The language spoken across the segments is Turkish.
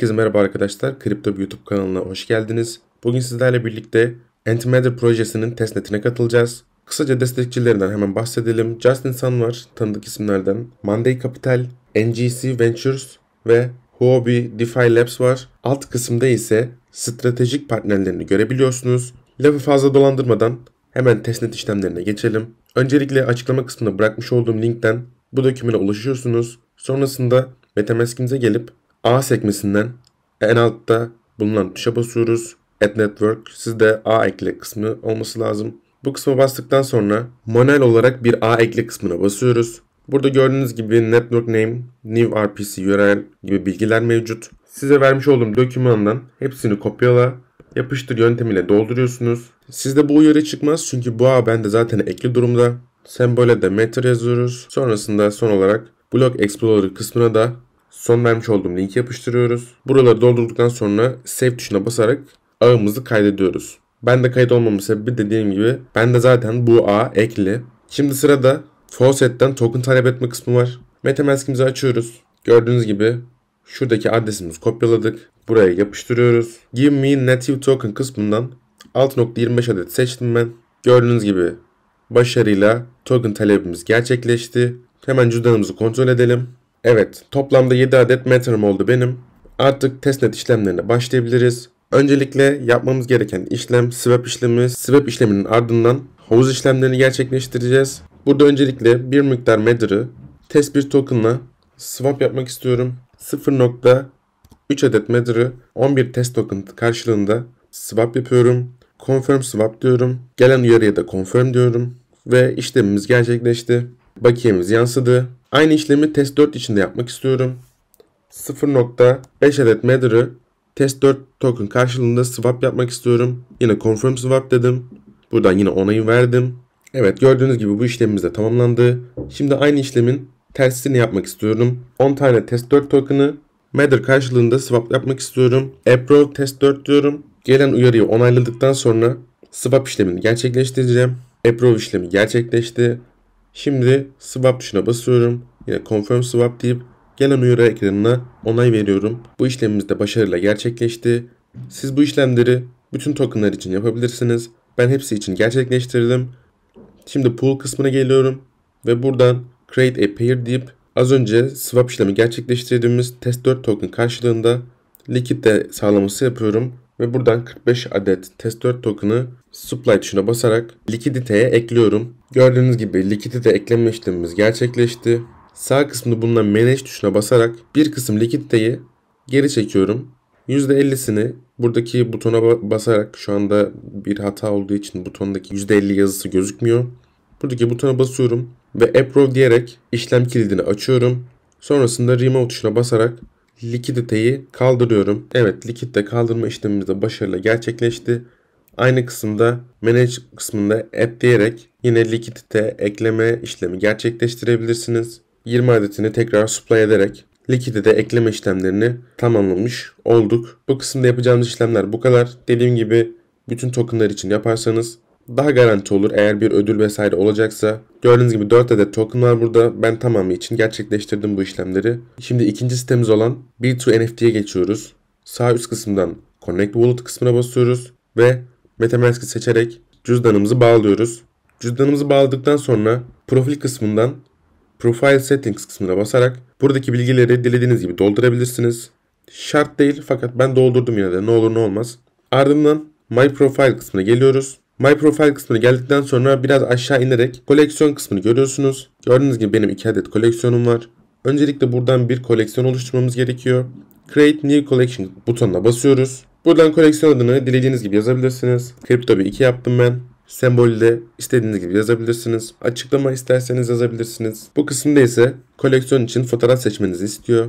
Herkese merhaba arkadaşlar. Kripto YouTube kanalına hoş geldiniz. Bugün sizlerle birlikte Antimatter projesinin testnetine katılacağız. Kısaca destekçilerinden hemen bahsedelim. Justin Sun var tanıdık isimlerden. Monday Capital, NGC Ventures ve Huobi DeFi Labs var. Alt kısımda ise stratejik partnerlerini görebiliyorsunuz. Lafı fazla dolandırmadan hemen testnet işlemlerine geçelim. Öncelikle açıklama kısmına bırakmış olduğum linkten bu dokümana ulaşıyorsunuz. Sonrasında MetaMask'inize gelip A sekmesinden en altta bulunan tuşa basıyoruz. Add Network sizde A ekle kısmı olması lazım. Bu kısma bastıktan sonra manuel olarak bir A ekle kısmına basıyoruz. Burada gördüğünüz gibi network name, new RPC URL gibi bilgiler mevcut. Size vermiş olduğum dokümandan hepsini kopyala, yapıştır yöntemiyle dolduruyorsunuz. Sizde bu uyarı çıkmaz çünkü bu A bende zaten ekli durumda. Sembole de meter yazıyoruz. Sonrasında son olarak Block Explorer kısmına da son vermiş olduğum linki yapıştırıyoruz. Buraları doldurduktan sonra save tuşuna basarak ağımızı kaydediyoruz. Ben de kayıt olmamın sebebi dediğim gibi ben de zaten bu ağ ekli. Şimdi sırada faucet'ten token talep etme kısmı var. Metamask'imizi açıyoruz. Gördüğünüz gibi şuradaki adresimizi kopyaladık. Buraya yapıştırıyoruz. Give me native token kısmından 6.25 adet seçtim ben. Gördüğünüz gibi başarıyla token talebimiz gerçekleşti. Hemen cüzdanımızı kontrol edelim. Evet, toplamda 7 adet meterim oldu benim. Artık testnet işlemlerine başlayabiliriz. Öncelikle yapmamız gereken işlem swap işlemi. Swap işleminin ardından havuz işlemlerini gerçekleştireceğiz. Burada öncelikle bir miktar Matter'ı test bir token'la swap yapmak istiyorum. 0.3 adet Matter'ı 11 test token karşılığında swap yapıyorum. Confirm swap diyorum. Gelen uyarıya da confirm diyorum. Ve işlemimiz gerçekleşti. Bakiyemiz yansıdı. Aynı işlemi test 4 için de yapmak istiyorum. 0.5 adet Matter'ı test 4 token karşılığında swap yapmak istiyorum. Yine confirm swap dedim. Buradan yine onayı verdim. Evet gördüğünüz gibi bu işlemimiz de tamamlandı. Şimdi aynı işlemin tersini yapmak istiyorum. 10 tane test 4 token'ı Matter karşılığında swap yapmak istiyorum. Approve test 4 diyorum. Gelen uyarıyı onayladıktan sonra swap işlemini gerçekleştireceğim. Approve işlemi gerçekleşti. Şimdi swap tuşuna basıyorum. Yine confirm swap deyip gelen uyarı ekranına onay veriyorum. Bu işlemimiz de başarıyla gerçekleşti. Siz bu işlemleri bütün tokenlar için yapabilirsiniz. Ben hepsi için gerçekleştirdim. Şimdi pool kısmına geliyorum ve buradan create a pair deyip az önce swap işlemi gerçekleştirdiğimiz test 4 token karşılığında likitte sağlaması yapıyorum ve buradan 45 adet test 4 token'ı supply tuşuna basarak likiditeye ekliyorum. Gördüğünüz gibi likidite ekleme işlemimiz gerçekleşti. Sağ kısmında bulunan manage tuşuna basarak bir kısım likiditeyi geri çekiyorum. %50'sini buradaki butona basarak şu anda bir hata olduğu için butondaki %50 yazısı gözükmüyor. Buradaki butona basıyorum ve approve diyerek işlem kilidini açıyorum. Sonrasında remove tuşuna basarak likiditeyi kaldırıyorum. Evet likidite kaldırma işlemimiz de başarıyla gerçekleşti. Aynı kısımda Manage kısmında app diyerek yine likidite ekleme işlemi gerçekleştirebilirsiniz. 20 adetini tekrar supply ederek likidite ekleme işlemlerini tamamlamış olduk. Bu kısımda yapacağımız işlemler bu kadar. Dediğim gibi bütün tokenlar için yaparsanız daha garanti olur eğer bir ödül vesaire olacaksa. Gördüğünüz gibi 4 adet token var burada. Ben tamamı için gerçekleştirdim bu işlemleri. Şimdi ikinci sitemiz olan B2NFT'ye geçiyoruz. Sağ üst kısımdan Connect Wallet kısmına basıyoruz ve MetaMask'i seçerek cüzdanımızı bağlıyoruz. Cüzdanımızı bağladıktan sonra profil kısmından Profile Settings kısmına basarak buradaki bilgileri dilediğiniz gibi doldurabilirsiniz. Şart değil fakat ben doldurdum yine de ne olur ne olmaz. Ardından My Profile kısmına geliyoruz. My Profile kısmına geldikten sonra biraz aşağı inerek koleksiyon kısmını görüyorsunuz. Gördüğünüz gibi benim 2 adet koleksiyonum var. Öncelikle buradan bir koleksiyon oluşturmamız gerekiyor. Create New Collection butonuna basıyoruz. Buradan koleksiyon adını dilediğiniz gibi yazabilirsiniz. Kripto bir 2 yaptım ben. Sembolü de istediğiniz gibi yazabilirsiniz. Açıklama isterseniz yazabilirsiniz. Bu kısımda ise koleksiyon için fotoğraf seçmenizi istiyor.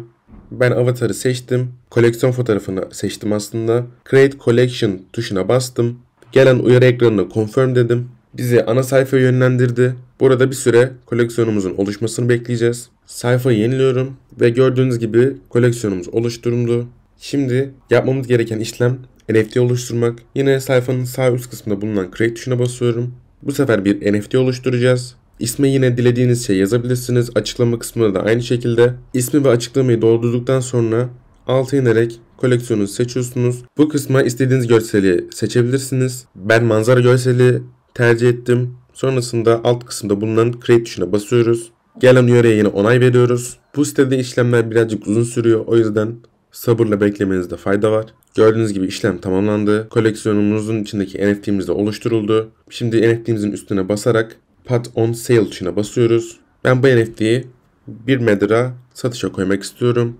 Ben avatarı seçtim. Koleksiyon fotoğrafını seçtim aslında. Create Collection tuşuna bastım. Gelen uyarı ekranına confirm dedim. Bizi ana sayfaya yönlendirdi. Burada bir süre koleksiyonumuzun oluşmasını bekleyeceğiz. Sayfayı yeniliyorum ve gördüğünüz gibi koleksiyonumuz oluşturuldu. Şimdi yapmamız gereken işlem NFT oluşturmak. Yine sayfanın sağ üst kısmında bulunan create tuşuna basıyorum. Bu sefer bir NFT oluşturacağız. İsmi yine dilediğiniz şey yazabilirsiniz. Açıklama kısmında da aynı şekilde. İsmi ve açıklamayı doldurduktan sonra alta inerek koleksiyonu seçiyorsunuz. Bu kısma istediğiniz görseli seçebilirsiniz. Ben manzara görseli tercih ettim. Sonrasında alt kısımda bulunan create tuşuna basıyoruz. Gelen uyarıya yine onay veriyoruz. Bu sitede işlemler birazcık uzun sürüyor. O yüzden Sabırla beklemenizde fayda var. Gördüğünüz gibi işlem tamamlandı. Koleksiyonumuzun içindeki NFT'miz de oluşturuldu. Şimdi NFT'mizin üstüne basarak Pat on Sale tuşuna basıyoruz. Ben bu NFT'yi 1 Medra satışa koymak istiyorum.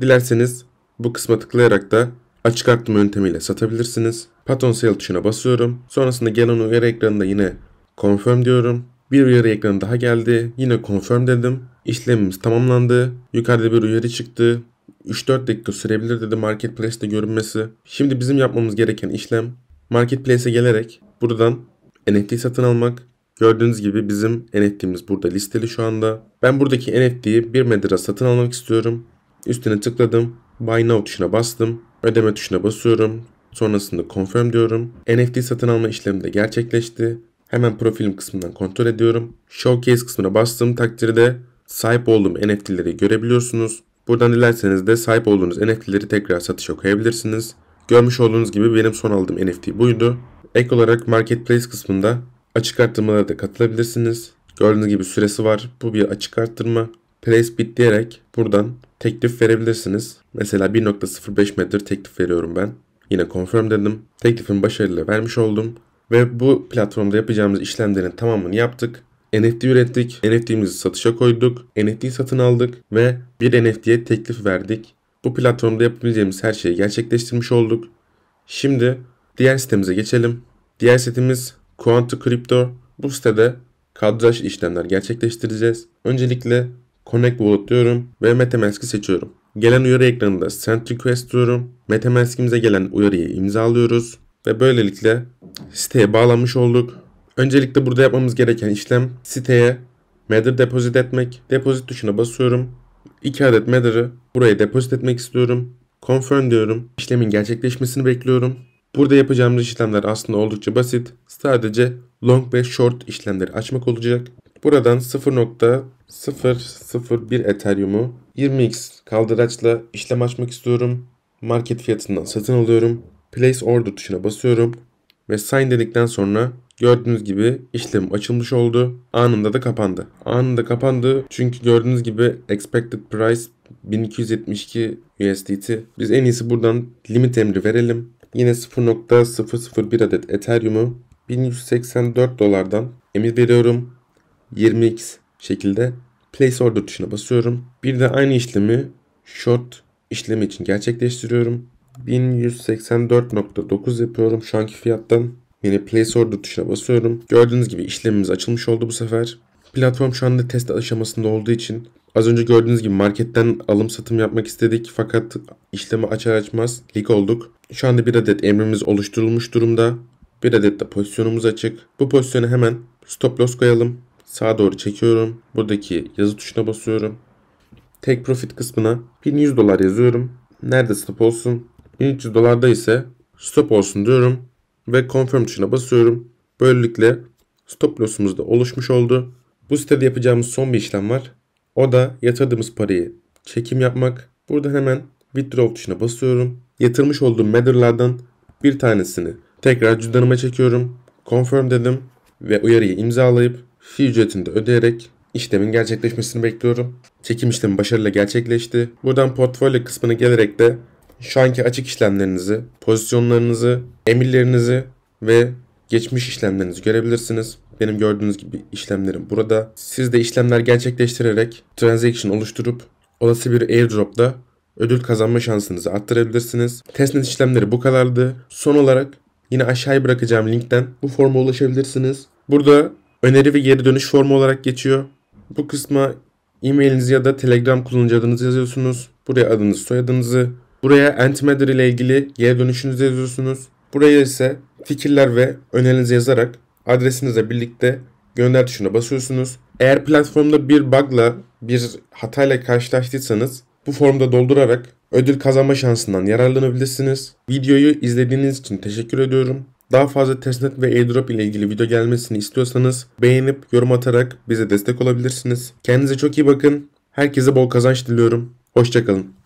Dilerseniz bu kısma tıklayarak da açık arttırma yöntemiyle satabilirsiniz. Pat on Sale tuşuna basıyorum. Sonrasında gelen uyarı ekranında yine Confirm diyorum. Bir uyarı ekranı daha geldi. Yine Confirm dedim. İşlemimiz tamamlandı. Yukarıda bir uyarı çıktı. 3-4 dakika sürebilir dedi Marketplace'te görünmesi. Şimdi bizim yapmamız gereken işlem Marketplace'e gelerek buradan NFT satın almak. Gördüğünüz gibi bizim NFT'miz burada listeli şu anda. Ben buradaki NFT'yi 1 medira satın almak istiyorum. Üstüne tıkladım. Buy Now tuşuna bastım. Ödeme tuşuna basıyorum. Sonrasında confirm diyorum. NFT satın alma işlemi de gerçekleşti. Hemen profilim kısmından kontrol ediyorum. Showcase kısmına bastığım takdirde sahip olduğum NFT'leri görebiliyorsunuz. Buradan dilerseniz de sahip olduğunuz NFT'leri tekrar satışa koyabilirsiniz. Görmüş olduğunuz gibi benim son aldığım NFT buydu. Ek olarak Marketplace kısmında açık arttırmalara da katılabilirsiniz. Gördüğünüz gibi süresi var. Bu bir açık arttırma. Place bit diyerek buradan teklif verebilirsiniz. Mesela 1.05 metre teklif veriyorum ben. Yine confirm dedim. Teklifin başarılı vermiş oldum. Ve bu platformda yapacağımız işlemlerin tamamını yaptık. NFT ürettik. NFT'mizi satışa koyduk. NFT satın aldık ve bir NFT'ye teklif verdik. Bu platformda yapabileceğimiz her şeyi gerçekleştirmiş olduk. Şimdi diğer sitemize geçelim. Diğer sitemiz Quantum Crypto. Bu sitede kadraj işlemler gerçekleştireceğiz. Öncelikle Connect Wallet diyorum ve MetaMask'i seçiyorum. Gelen uyarı ekranında Send Request diyorum. MetaMask'imize gelen uyarıyı imzalıyoruz ve böylelikle siteye bağlanmış olduk. Öncelikle burada yapmamız gereken işlem siteye Matter depozit etmek. Depozit tuşuna basıyorum. 2 adet Matter'ı buraya depozit etmek istiyorum. Confirm diyorum. İşlemin gerçekleşmesini bekliyorum. Burada yapacağımız işlemler aslında oldukça basit. Sadece long ve short işlemleri açmak olacak. Buradan 0.001 Ethereum'u 20x kaldıraçla işlem açmak istiyorum. Market fiyatından satın alıyorum. Place order tuşuna basıyorum ve sign dedikten sonra Gördüğünüz gibi işlem açılmış oldu. Anında da kapandı. Anında kapandı çünkü gördüğünüz gibi expected price 1272 USDT. Biz en iyisi buradan limit emri verelim. Yine 0.001 adet Ethereum'u 1184 dolardan emir veriyorum. 20x şekilde place order tuşuna basıyorum. Bir de aynı işlemi short işlemi için gerçekleştiriyorum. 1184.9 yapıyorum şu anki fiyattan. Yine Place Order tuşuna basıyorum. Gördüğünüz gibi işlemimiz açılmış oldu bu sefer. Platform şu anda test aşamasında olduğu için az önce gördüğünüz gibi marketten alım satım yapmak istedik fakat işlemi açar açmaz lig olduk. Şu anda bir adet emrimiz oluşturulmuş durumda. Bir adet de pozisyonumuz açık. Bu pozisyonu hemen stop loss koyalım. Sağa doğru çekiyorum. Buradaki yazı tuşuna basıyorum. Take profit kısmına 1100 dolar yazıyorum. Nerede stop olsun? 1300 dolarda ise stop olsun diyorum ve confirm tuşuna basıyorum. Böylelikle stop loss'umuz da oluşmuş oldu. Bu sitede yapacağımız son bir işlem var. O da yatırdığımız parayı çekim yapmak. Burada hemen withdraw tuşuna basıyorum. Yatırmış olduğum Matter'lardan bir tanesini tekrar cüzdanıma çekiyorum. Confirm dedim ve uyarıyı imzalayıp fee ücretini de ödeyerek işlemin gerçekleşmesini bekliyorum. Çekim işlemi başarıyla gerçekleşti. Buradan portfolyo kısmına gelerek de şu anki açık işlemlerinizi, pozisyonlarınızı, emirlerinizi ve geçmiş işlemlerinizi görebilirsiniz. Benim gördüğünüz gibi işlemlerim burada. Siz de işlemler gerçekleştirerek transaction oluşturup olası bir airdrop'ta ödül kazanma şansınızı arttırabilirsiniz. Testnet işlemleri bu kadardı. Son olarak yine aşağıya bırakacağım linkten bu forma ulaşabilirsiniz. Burada öneri ve geri dönüş formu olarak geçiyor. Bu kısma e-mailinizi ya da Telegram kullanıcı adınızı yazıyorsunuz. Buraya adınızı, soyadınızı, Buraya antimatter ile ilgili geri dönüşünüzü yazıyorsunuz. Buraya ise fikirler ve önerinizi yazarak adresinizle birlikte gönder tuşuna basıyorsunuz. Eğer platformda bir bug'la bir hatayla karşılaştıysanız bu formda doldurarak ödül kazanma şansından yararlanabilirsiniz. Videoyu izlediğiniz için teşekkür ediyorum. Daha fazla testnet ve airdrop ile ilgili video gelmesini istiyorsanız beğenip yorum atarak bize destek olabilirsiniz. Kendinize çok iyi bakın. Herkese bol kazanç diliyorum. Hoşçakalın.